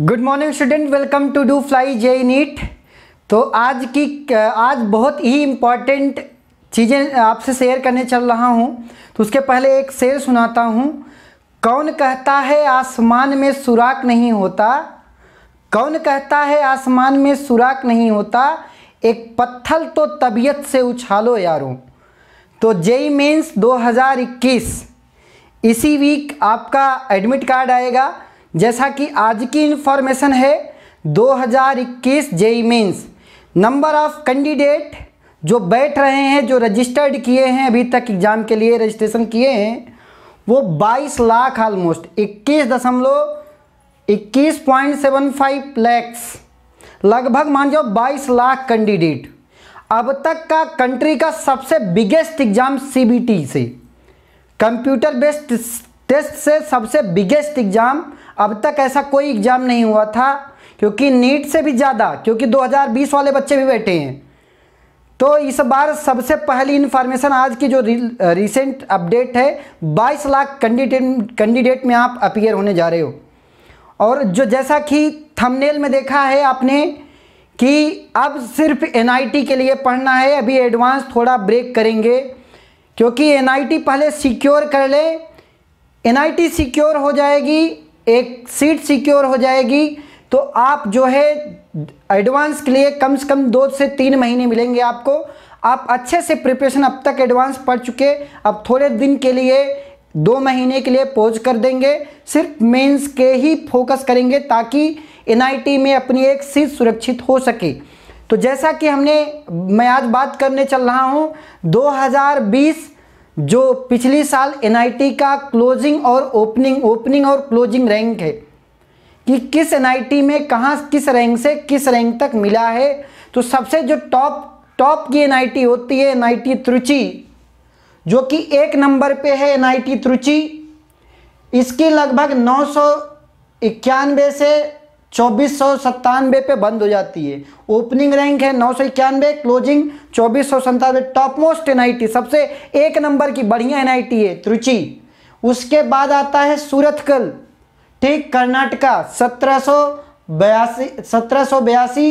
good morning student welcome to do fly J NEET तो आज की आज बहुत ही इम्पॉर्टेंट चीज़ें आपसे शेयर करने चल रहा हूँ तो उसके पहले एक शेर सुनाता हूँ कौन कहता है आसमान में सुराख नहीं होता कौन कहता है आसमान में सुराख नहीं होता एक पत्थर तो तबीयत से उछालो यारों तो जेई मेंस 2021 इसी वीक आपका एडमिट कार्ड आएगा जैसा कि आज की इन्फॉर्मेशन है 2021 JEE mains number of candidate जो बैठ रहे हैं जो रजिस्टर्ड किए हैं अभी तक एग्ज़ाम के लिए रजिस्ट्रेशन किए हैं वो 22 लाख ऑलमोस्ट इक्कीस दशमलव इक्कीस पॉइंट सेवन फाइव लैक्स लगभग मान जाओ बाईस लाख कैंडिडेट अब तक का कंट्री का सबसे बिगेस्ट एग्ज़ाम सी से कंप्यूटर बेस्ड टेस्ट से सबसे बिगेस्ट एग्ज़ाम अब तक ऐसा कोई एग्ज़ाम नहीं हुआ था क्योंकि नीट से भी ज़्यादा क्योंकि 2020 वाले बच्चे भी बैठे हैं तो इस बार सबसे पहली इन्फॉर्मेशन आज की जो री, रिसेंट अपडेट है 22 लाख कैंडिडेट कैंडिडेट में आप अपीयर होने जा रहे हो और जो जैसा कि थंबनेल में देखा है आपने कि अब सिर्फ एन के लिए पढ़ना है अभी एडवांस थोड़ा ब्रेक करेंगे क्योंकि एन पहले सिक्योर कर ले एन सिक्योर हो जाएगी एक सीट सिक्योर हो जाएगी तो आप जो है एडवांस के लिए कम से कम दो से तीन महीने मिलेंगे आपको आप अच्छे से प्रिपरेशन अब तक एडवांस पढ़ चुके अब थोड़े दिन के लिए दो महीने के लिए पोज कर देंगे सिर्फ मेंस के ही फोकस करेंगे ताकि एनआईटी में अपनी एक सीट सुरक्षित हो सके तो जैसा कि हमने मैं आज बात करने चल रहा हूँ 2020 जो पिछली साल एनआईटी का क्लोजिंग और ओपनिंग ओपनिंग और क्लोजिंग रैंक है कि किस एनआईटी में कहाँ किस रैंक से किस रैंक तक मिला है तो सबसे जो टॉप टॉप की एनआईटी होती है एनआईटी त्रुचि जो कि एक नंबर पे है एनआईटी त्रुचि इसकी लगभग नौ सौ इक्यानवे से चौबीस सौ सत्तानवे पे बंद हो जाती है ओपनिंग रैंक है नौ सौ इक्यानवे क्लोजिंग चौबीस सौ संतानवे टॉप मोस्ट एन सबसे एक नंबर की बढ़िया एन है त्रुचि उसके बाद आता है सूरतकल ठीक कर्नाटका सत्रह सौ बयासी सत्रह सौ बयासी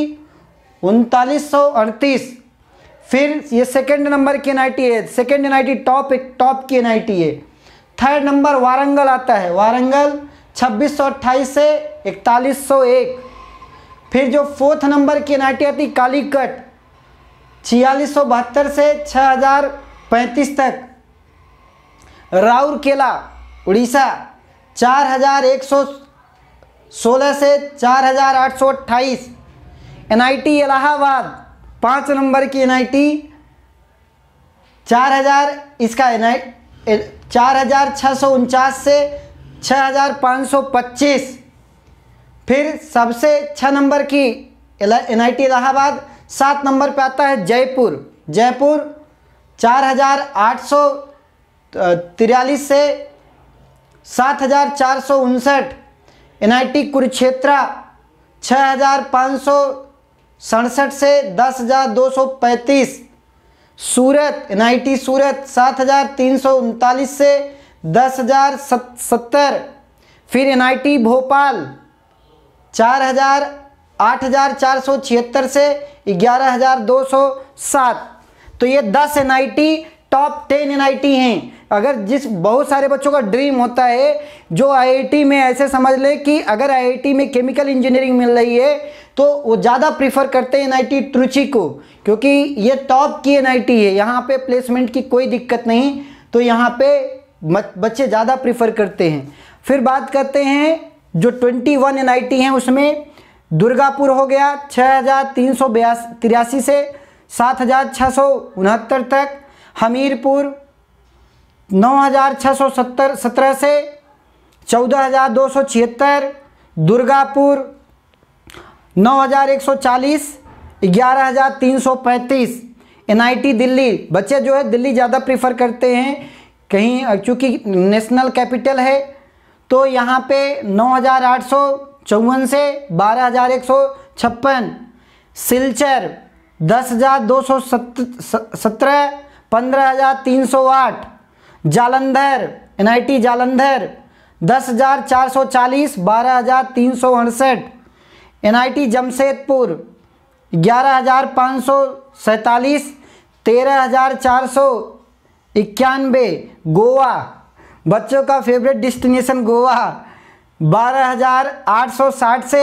उनतालीस सौ अड़तीस फिर ये सेकंड नंबर की एन है सेकंड एन टॉप टॉप की एन है थर्ड नंबर वारंगल आता है वारंगल छब्बीस सौ से इकतालीस सौ एक फिर जो फोर्थ नंबर की एन एनआईटी आती कालीकट छियालीस सौ बहत्तर से छः हज़ार पैंतीस तक राउरकेला उड़ीसा चार हज़ार एक सौ सोलह से चार हज़ार आठ सौ अट्ठाईस एन आई टी इलाहाबाद पाँच नंबर की एन आई टी चार हज़ार इसका एन आई चार हज़ार छः सौ उनचास से छः हज़ार पाँच सौ पच्चीस फिर सबसे छः नंबर की एन आई टी इलाहाबाद सात नंबर पे आता है जयपुर जयपुर चार हज़ार आठ सौ तिरालीस से सात हज़ार चार सौ उनसठ एन आई टी कुरुक्षेत्रा छः हज़ार पाँच सौ सड़सठ से दस हज़ार दो सौ पैंतीस सूरत एन आई टी सूरत सात हज़ार तीन सौ उनतालीस से दस हज़ार सत्तर फिर एन आई टी भोपाल चार हजार आठ हजार चार सौ छिहत्तर से ग्यारह हजार दो सौ सात तो ये दस N I T top ten N I T हैं अगर जिस बहुत सारे बच्चों का ड्रीम होता है जो आईआईटी में ऐसे समझ लें कि अगर आईआईटी में केमिकल इंजीनियरिंग मिल रही है तो वो ज़्यादा प्रीफर करते हैं एनआईटी ट्रुची को क्योंकि ये टॉप की एनआईटी है यहाँ पे प्लेसमेंट की कोई दिक्कत नहीं तो यहाँ पे बच्चे ज़्यादा प्रीफर करते हैं फिर बात करते हैं जो twenty one N I T हैं उसमें दुर्गापुर हो गया छः हज़ार तीन सौ बयास तिरासी से सात हज़ार छः सौ उनहत्तर तक हमीरपुर नौ हज़ार छः सौ सत्तर सत्रह से चौदह हज़ार दो सौ छिहत्तर दुर्गापुर नौ हज़ार एक सौ चालीस ग्यारह हज़ार तीन सौ पैंतीस एन आई टी दिल्ली बच्चे जो है दिल्ली ज़्यादा प्रीफर करते हैं कहीं चूँकि नेशनल कैपिटल है तो यहाँ पे नौ हज़ार आठ सौ चौवन से बारह हज़ार एक सौ छप्पन सिलचर दस हज़ार दो सौ सत्रह पंद्रह हज़ार तीन सौ आठ Jalandhar N I T Jalandhar दस हज़ार चार सौ चालीस बारह हज़ार तीन सौ अड़सठ एन आई टी जमशेदपुर ग्यारह हज़ार पाँच सौ सैंतालीस तेरह हज़ार चार सौ इक्यानवे गोवा बच्चों का फेवरेट डिस्टिनेशन गोवा 12,860 से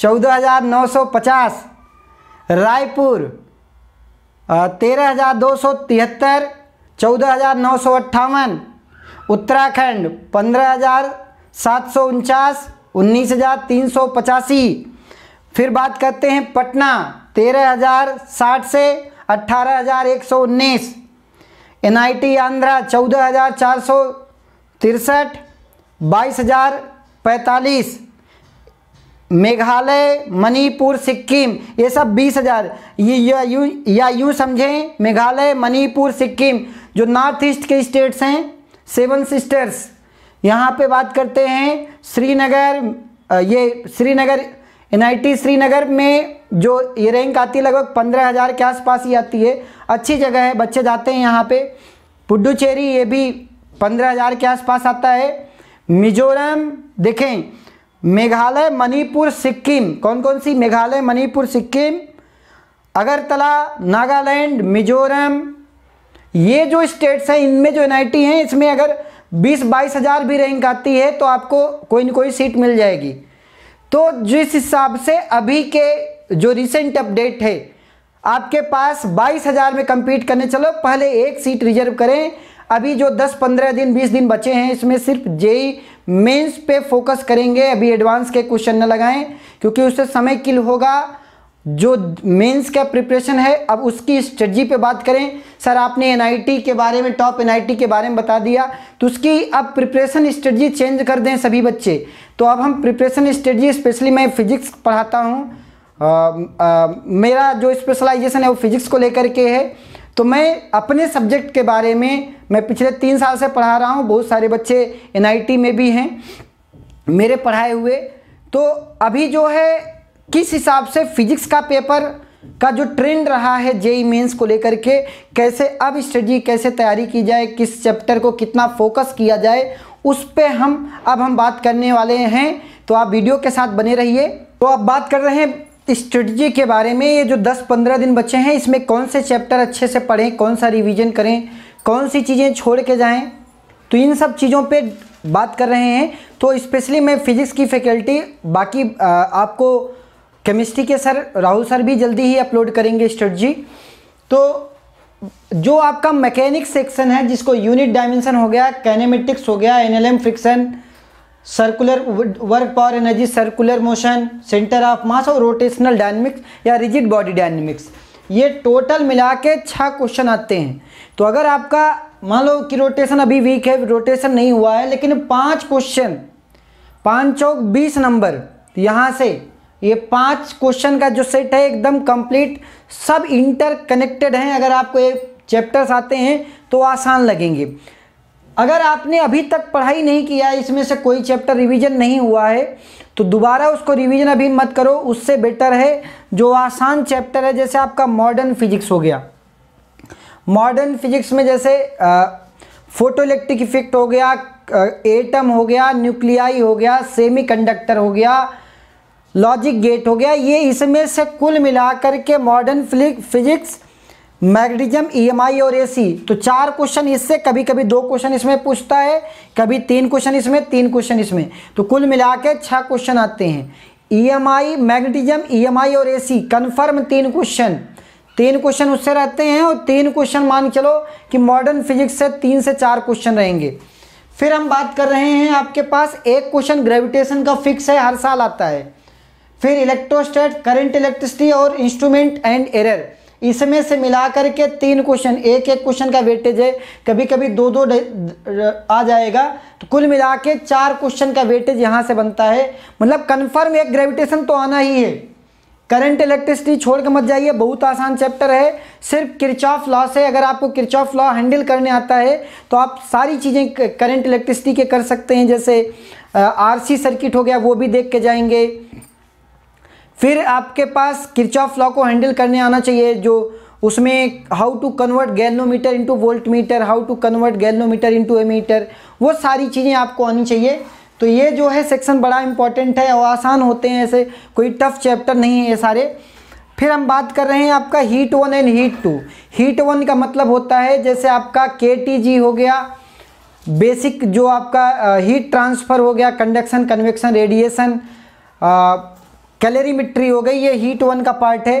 14,950 रायपुर तेरह हज़ार दो सौ तिहत्तर चौदह हज़ार नौ सौ अट्ठावन उत्तराखंड पंद्रह हज़ार सात सौ उनचास उन्नीस हज़ार तीन सौ पचासी फिर बात करते हैं पटना तेरह हज़ार साठ से अट्ठारह हज़ार एक सौ उन्नीस एन आई टी आंध्रा चौदह हज़ार चार सौ तिरसठ बाईस हज़ार पैंतालीस मेघालय मणिपुर सिक्किम ये सब बीस हज़ार ये या यूँ या यूँ समझें मेघालय मणिपुर सिक्किम जो नॉर्थ ईस्ट के स्टेट्स हैं सेवन सिस्टर्स यहाँ पे बात करते हैं श्रीनगर ये श्रीनगर एन श्रीनगर में जो ये रैंक आती है लगभग पंद्रह हज़ार के आसपास ही आती है अच्छी जगह है बच्चे जाते हैं यहाँ पे पुडुचेरी ये भी पंद्रह हज़ार के आसपास आता है मिजोरम देखें मेघालय मणिपुर सिक्किम कौन कौन सी मेघालय मणिपुर सिक्किम अगरतला नागालैंड मिजोरम ये जो स्टेट्स हैं इनमें जो एन हैं इसमें अगर बीस बाईस हज़ार भी रैंक आती है तो आपको कोई ना कोई सीट मिल जाएगी तो जिस हिसाब से अभी के जो रिसेंट अपडेट है आपके पास बाईस हज़ार में कंपीट करने चलो पहले एक सीट रिजर्व करें अभी जो 10-15 दिन 20 दिन बचे हैं इसमें सिर्फ जेई मेंस पे फोकस करेंगे अभी एडवांस के क्वेश्चन न लगाएं क्योंकि उससे समय किल होगा जो मेंस का प्रिपरेशन है अब उसकी स्ट्रेटजी पे बात करें सर आपने एनआईटी के बारे में टॉप एनआईटी के बारे में बता दिया तो उसकी अब प्रिपरेशन स्ट्रेटजी चेंज कर दें सभी बच्चे तो अब हम प्रिपरेशन स्ट्रेटजी स्पेशली मैं फिजिक्स पढ़ाता हूँ मेरा जो स्पेशलाइजेशन है वो फिजिक्स को लेकर के है तो मैं अपने सब्जेक्ट के बारे में मैं पिछले तीन साल से पढ़ा रहा हूँ बहुत सारे बच्चे एन में भी हैं मेरे पढ़ाए हुए तो अभी जो है किस हिसाब से फिजिक्स का पेपर का जो ट्रेंड रहा है जेई मेंस e को लेकर के कैसे अब स्टडी कैसे तैयारी की जाए किस चैप्टर को कितना फोकस किया जाए उस पर हम अब हम बात करने वाले हैं तो आप वीडियो के साथ बने रहिए तो आप बात कर रहे हैं स्ट्रेटजी के बारे में ये जो 10-15 दिन बचे हैं इसमें कौन से चैप्टर अच्छे से पढ़ें कौन सा रिवीजन करें कौन सी चीज़ें छोड़ के जाएं तो इन सब चीज़ों पे बात कर रहे हैं तो स्पेशली मैं फिज़िक्स की फैकल्टी बाकी आपको केमिस्ट्री के सर राहुल सर भी जल्दी ही अपलोड करेंगे स्ट्रेटजी तो जो आपका मैकेनिक सेक्शन है जिसको यूनिट डायमेंशन हो गया कैनेमेटिक्स हो गया एन friction circular work power energy circular motion centre of mass और रोटेशनल डायनेमिक्स या रिजिड बॉडी डायनेमिक्स ये टोटल मिला के छः क्वेश्चन आते हैं तो अगर आपका मान लो कि रोटेशन अभी वीक है रोटेशन नहीं हुआ है लेकिन पांच क्वेश्चन पाँच चौक बीस नंबर यहाँ से ये पांच क्वेश्चन का जो सेट है एकदम कंप्लीट सब इंटर कनेक्टेड हैं अगर आपको ये चैप्टर्स आते हैं तो आसान लगेंगे अगर आपने अभी तक पढ़ाई नहीं किया इसमें से कोई चैप्टर रिवीजन नहीं हुआ है तो दोबारा उसको रिवीजन अभी मत करो उससे बेटर है जो आसान चैप्टर है जैसे आपका मॉडर्न फिजिक्स हो गया मॉडर्न फिजिक्स में जैसे फोटो इलेक्ट्रिक इफेक्ट हो गया एटम हो गया न्यूक्लियाई हो गया सेमीकंडक्टर हो गया लॉजिक गेट हो गया ये इसमें से कुल मिलाकर के modern physics magnesium EMI e और एसी तो चार क्वेश्चन इससे कभी कभी दो क्वेश्चन इसमें पूछता है कभी तीन क्वेश्चन इसमें तीन क्वेश्चन इसमें तो कुल मिला के छः क्वेश्चन आते हैं EMI e magnetism EMI e और एसी कन्फर्म तीन क्वेश्चन तीन क्वेश्चन उससे रहते हैं और तीन क्वेश्चन मान के चलो कि मॉडर्न फिजिक्स से तीन से चार क्वेश्चन रहेंगे फिर हम बात कर रहे हैं आपके पास एक क्वेश्चन ग्रेविटेशन का फिक्स है हर साल आता है फिर इलेक्ट्रोस्टेट करंट इलेक्ट्रिसिटी और इंस्ट्रूमेंट एंड एरर इसमें से मिला करके तीन क्वेश्चन एक एक क्वेश्चन का वेटेज है कभी कभी दो दो आ जाएगा तो कुल मिला के चार क्वेश्चन का वेटेज यहाँ से बनता है मतलब कन्फर्म एक ग्रेविटेशन तो आना ही है करंट इलेक्ट्रिसिटी छोड़ के मत जाइए बहुत आसान चैप्टर है सिर्फ किरचॉफ लॉ से अगर आपको किरचॉफ लॉ हैंडल करने आता है तो आप सारी चीज़ें करंट इलेक्ट्रिसिटी के कर सकते हैं जैसे आरसी सर्किट हो गया वो भी देख के जाएंगे फिर आपके पास किरचॉफ लॉ को हैंडल करने आना चाहिए जो उसमें how to convert galvanometer into voltmeter how to convert galvanometer into ammeter वो सारी चीज़ें आपको आनी चाहिए तो ये जो है सेक्शन बड़ा इंपॉर्टेंट है और आसान होते हैं ऐसे कोई टफ चैप्टर नहीं है ये सारे फिर हम बात कर रहे हैं आपका heat one and heat two heat one का मतलब होता है जैसे आपका के टी जी हो गया बेसिक जो आपका हीट uh, ट्रांसफ़र हो गया कंडक्शन कन्वेक्शन रेडिएशन कैलोरीमिट्री हो गई ये हीट वन का पार्ट है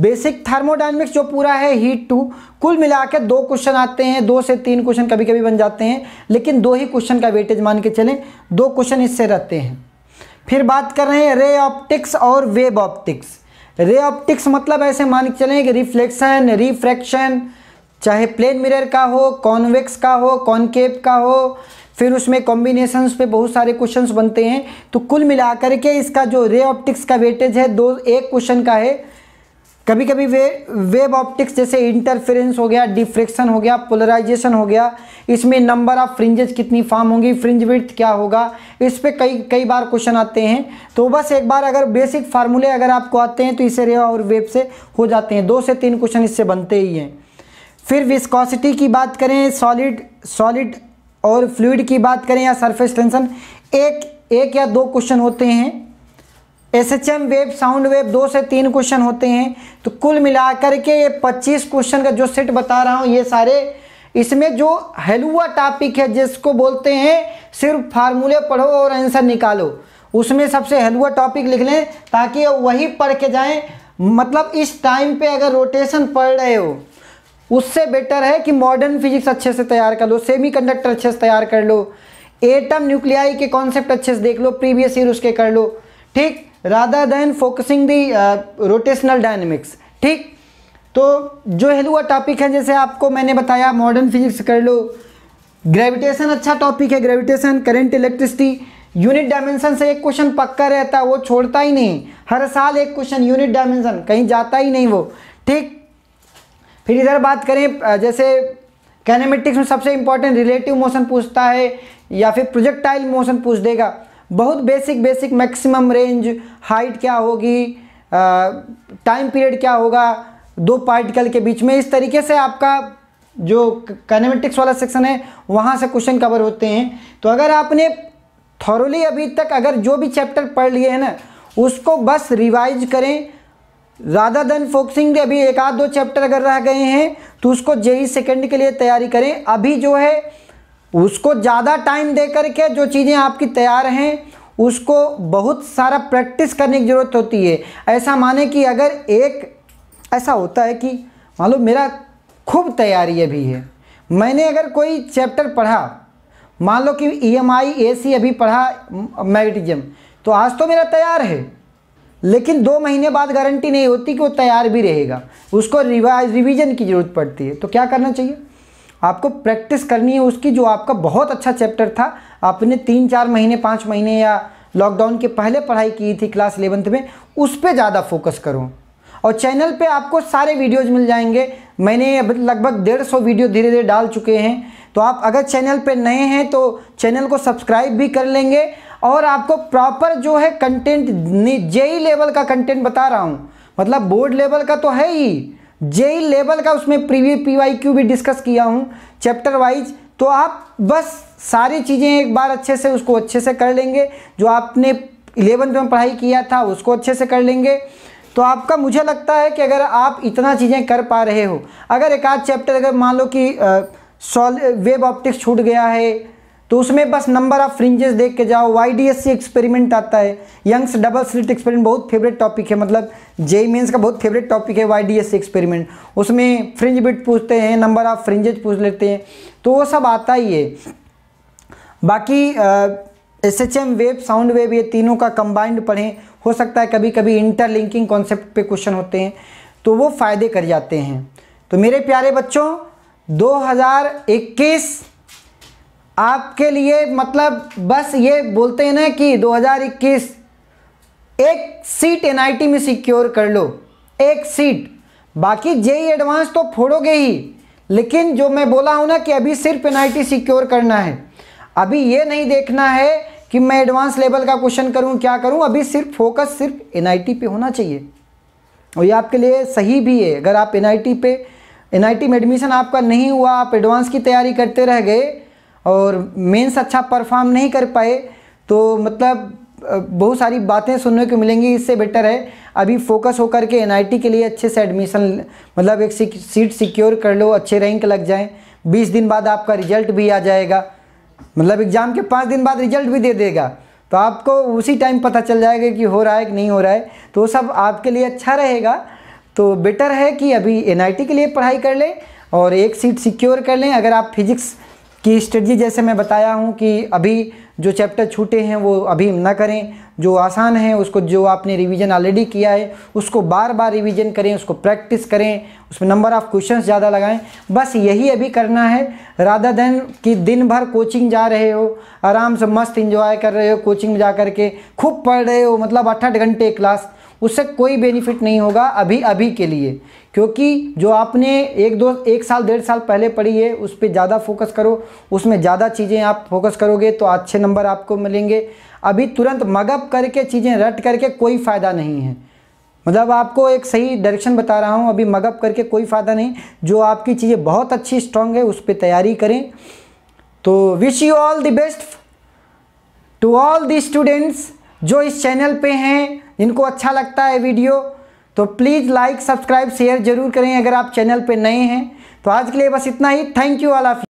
बेसिक थर्मोडाइनमिक्स जो पूरा है हीट टू कुल मिला के दो क्वेश्चन आते हैं दो से तीन क्वेश्चन कभी कभी बन जाते हैं लेकिन दो ही क्वेश्चन का वेटेज मान के चलें दो क्वेश्चन इससे रहते हैं फिर बात कर रहे हैं रे ऑप्टिक्स और वेब ऑप्टिक्स रे ऑप्टिक्स मतलब ऐसे मान के चलें कि रिफ्लेक्शन रिफ्रैक्शन चाहे प्लेन मिरर का हो कॉन्वेक्स का हो कॉन्केव का हो फिर उसमें कॉम्बिनेशंस पे बहुत सारे क्वेश्चंस बनते हैं तो कुल मिलाकर के इसका जो रे ऑप्टिक्स का वेटेज है दो एक क्वेश्चन का है कभी कभी वे वेब ऑप्टिक्स जैसे इंटरफेरेंस हो गया डिफ्रेक्शन हो गया पोलराइजेशन हो गया इसमें नंबर ऑफ फ्रिंजेस कितनी फॉर्म होंगी फ्रिंज विथ क्या होगा इस पर कई कई बार क्वेश्चन आते हैं तो बस एक बार अगर बेसिक फार्मूले अगर आपको आते हैं तो इसे रे और वेब से हो जाते हैं दो से तीन क्वेश्चन इससे बनते ही हैं फिर विस्कॉसिटी की बात करें सॉलिड सॉलिड और फ्लूड की बात करें या सरफेस टेंशन एक एक या दो क्वेश्चन होते हैं S H M wave sound wave दो से तीन क्वेश्चन होते हैं तो कुल मिलाकर के ये पच्चीस क्वेश्चन का जो सेट बता रहा हूँ ये सारे इसमें जो हलुआ टॉपिक है जिसको बोलते हैं सिर्फ फार्मूले पढ़ो और आंसर निकालो उसमें सबसे हलुआ टॉपिक लिख लें ताकि वही पढ़ के जाएं मतलब इस टाइम पे अगर रोटेशन पढ़ रहे हो उससे बेटर है कि मॉडर्न फिजिक्स अच्छे से तैयार कर लो सेमी अच्छे से तैयार कर लो एटम न्यूक्लियाई के कॉन्सेप्ट अच्छे से देख लो प्रीवियस ईयर उसके कर लो ठीक rather than focusing the rotational dynamics ठीक तो जो हेलुआ टॉपिक है जैसे आपको मैंने बताया मॉडर्न फिजिक्स कर लो ग्रेविटेशन अच्छा टॉपिक है gravitation current electricity unit dimension से एक क्वेश्चन पक्का रहता है वो छोड़ता ही नहीं हर साल एक क्वेश्चन यूनिट डायमेंशन कहीं जाता ही नहीं वो ठीक फिर इधर बात करें जैसे कैनेमेटिक्स में सबसे इंपॉर्टेंट रिलेटिव मोशन पूछता है या फिर प्रोजेक्टाइल मोशन पूछ देगा बहुत basic basic maximum range height क्या होगी टाइम पीरियड क्या होगा दो पार्टिकल के बीच में इस तरीके से आपका जो कैनेमेटिक्स वाला सेक्शन है वहाँ से क्वेश्चन कवर होते हैं तो अगर आपने थॉरली अभी तक अगर जो भी चैप्टर पढ़ लिए हैं ना उसको बस रिवाइज करें ज़्यादा देन फोकसिंग अभी एक आध दो चैप्टर अगर रह गए हैं तो उसको जेई सेकेंड के लिए तैयारी करें अभी जो है उसको ज़्यादा टाइम दे करके जो चीज़ें आपकी तैयार हैं उसको बहुत सारा प्रैक्टिस करने की ज़रूरत होती है ऐसा माने कि अगर एक ऐसा होता है कि मान लो मेरा खूब तैयारी अभी है मैंने अगर कोई चैप्टर पढ़ा मान लो कि ई एम आई ए सी अभी पढ़ा मैगटिजम तो आज तो मेरा तैयार है लेकिन दो महीने बाद गारंटी नहीं होती कि वो तैयार भी रहेगा उसको रिवाइज रिवीजन की ज़रूरत पड़ती है तो क्या करना चाहिए आपको प्रैक्टिस करनी है उसकी जो आपका बहुत अच्छा चैप्टर था आपने तीन चार महीने पाँच महीने या लॉकडाउन के पहले पढ़ाई की थी क्लास इलेवंथ में उस पर ज़्यादा फोकस करो और चैनल पे आपको सारे वीडियोज मिल जाएंगे मैंने लगभग डेढ़ सौ वीडियो धीरे धीरे डाल चुके हैं तो आप अगर चैनल पे नए हैं तो चैनल को सब्सक्राइब भी कर लेंगे और आपको प्रॉपर जो है कंटेंट जेई लेवल का कंटेंट बता रहा हूँ मतलब बोर्ड लेवल का तो है ही जेई लेवल e का उसमें प्रीवी पी वाई क्यू भी डिस्कस किया हूँ चैप्टर वाइज तो आप बस सारी चीज़ें एक बार अच्छे से उसको अच्छे से कर लेंगे जो आपने इलेवंथ में पढ़ाई किया था उसको अच्छे से कर लेंगे तो आपका मुझे लगता है कि अगर आप इतना चीज़ें कर पा रहे हो अगर एक आध चैप्टर अगर मान लो कि सॉल वेब ऑप्टिक्स छूट गया है तो उसमें बस नंबर ऑफ फ्रिंजेस देख के जाओ Y D S C experiment आता है यंग्स डबल स्लिट एक्सपेरिमेंट बहुत फेवरेट टॉपिक है मतलब जेई मेन्स का बहुत फेवरेट टॉपिक है Y D S C experiment उसमें फ्रिंज बिट पूछते हैं नंबर ऑफ फ्रिंजेज पूछ लेते हैं तो वो सब आता ही है बाकी S H M wave sound wave ये तीनों का कंबाइंड पढ़ें हो सकता है कभी कभी इंटरलिंकिंग कॉन्सेप्ट पे क्वेश्चन होते हैं तो वो फ़ायदे कर जाते हैं तो मेरे प्यारे बच्चों 2021 आपके लिए मतलब बस ये बोलते हैं ना कि 2021 एक सीट एन में सिक्योर कर लो एक सीट बाकी जेई एडवांस e तो फोड़ोगे ही लेकिन जो मैं बोला हूँ ना कि अभी सिर्फ एन सिक्योर करना है अभी ये नहीं देखना है कि मैं एडवांस लेवल का क्वेश्चन करूँ क्या करूँ अभी सिर्फ फोकस सिर्फ एन पे होना चाहिए और ये आपके लिए सही भी है अगर आप एन पे एन में एडमिशन आपका नहीं हुआ आप एडवांस की तैयारी करते रह गए और मेंस अच्छा परफॉर्म नहीं कर पाए तो मतलब बहुत सारी बातें सुनने को मिलेंगी इससे बेटर है अभी फोकस होकर के एनआईटी के लिए अच्छे से एडमिशन मतलब एक सीट सिक्योर कर लो अच्छे रैंक लग जाएँ बीस दिन बाद आपका रिजल्ट भी आ जाएगा मतलब एग्ज़ाम के पाँच दिन बाद रिजल्ट भी दे देगा तो आपको उसी टाइम पता चल जाएगा कि हो रहा है कि नहीं हो रहा है तो वो सब आपके लिए अच्छा रहेगा तो बेटर है कि अभी एनआईटी के लिए पढ़ाई कर लें और एक सीट सिक्योर कर लें अगर आप फिजिक्स कि स्ट्रेटजी जैसे मैं बताया हूँ कि अभी जो चैप्टर छूटे हैं वो अभी ना करें जो आसान है उसको जो आपने रिवीजन ऑलरेडी किया है उसको बार बार रिवीजन करें उसको प्रैक्टिस करें उसमें नंबर ऑफ़ क्वेश्चन ज़्यादा लगाएं बस यही अभी करना है राधा धन कि दिन भर कोचिंग जा रहे हो आराम से मस्त इंजॉय कर रहे हो कोचिंग में जा कर के खूब पढ़ रहे हो मतलब अट्ठाठ घंटे क्लास उससे कोई बेनिफिट नहीं होगा अभी अभी के लिए क्योंकि जो आपने एक दो एक साल डेढ़ साल पहले पढ़ी है उस पर ज़्यादा फोकस करो उसमें ज़्यादा चीज़ें आप फोकस करोगे तो अच्छे नंबर आपको मिलेंगे अभी तुरंत मगअप करके चीज़ें रट करके कोई फ़ायदा नहीं है मतलब आपको एक सही डायरेक्शन बता रहा हूँ अभी मगअप करके कोई फ़ायदा नहीं जो आपकी चीज़ें बहुत अच्छी स्ट्रांग है उस पर तैयारी करें तो wish you all the best to all the students जो इस चैनल पे हैं जिनको अच्छा लगता है वीडियो तो प्लीज़ लाइक सब्सक्राइब शेयर जरूर करें अगर आप चैनल पर नए हैं तो आज के लिए बस इतना ही थैंक यू ऑल ऑफ